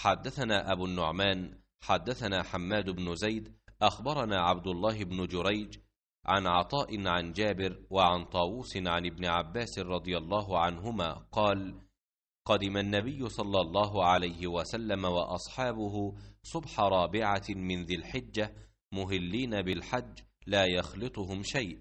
حدثنا أبو النعمان حدثنا حماد بن زيد أخبرنا عبد الله بن جريج عن عطاء عن جابر وعن طاووس عن ابن عباس رضي الله عنهما قال قدم النبي صلى الله عليه وسلم وأصحابه صبح رابعة من ذي الحجة مهلين بالحج لا يخلطهم شيء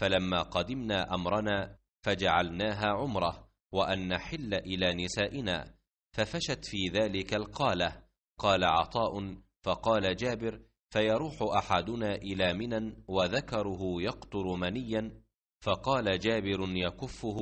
فلما قدمنا أمرنا فجعلناها عمره وأن نحل إلى نسائنا ففشت في ذلك القاله قال عطاء فقال جابر فيروح احدنا الى منى وذكره يقطر منيا فقال جابر يكفه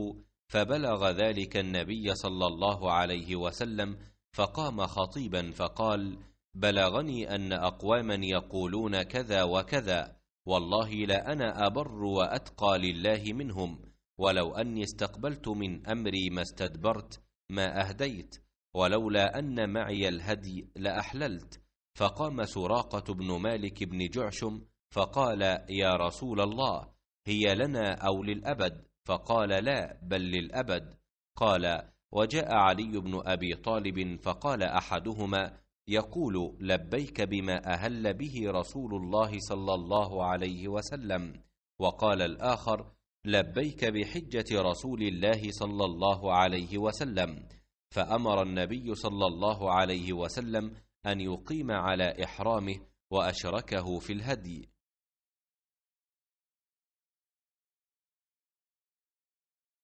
فبلغ ذلك النبي صلى الله عليه وسلم فقام خطيبا فقال بلغني ان اقواما يقولون كذا وكذا والله لانا ابر واتقى لله منهم ولو اني استقبلت من امري ما استدبرت ما اهديت ولولا أن معي الهدي لأحللت فقام سراقة بن مالك بن جعشم فقال يا رسول الله هي لنا أو للأبد فقال لا بل للأبد قال وجاء علي بن أبي طالب فقال أحدهما يقول لبيك بما أهل به رسول الله صلى الله عليه وسلم وقال الآخر لبيك بحجة رسول الله صلى الله عليه وسلم فأمر النبي صلى الله عليه وسلم أن يقيم على إحرامه وأشركه في الهدي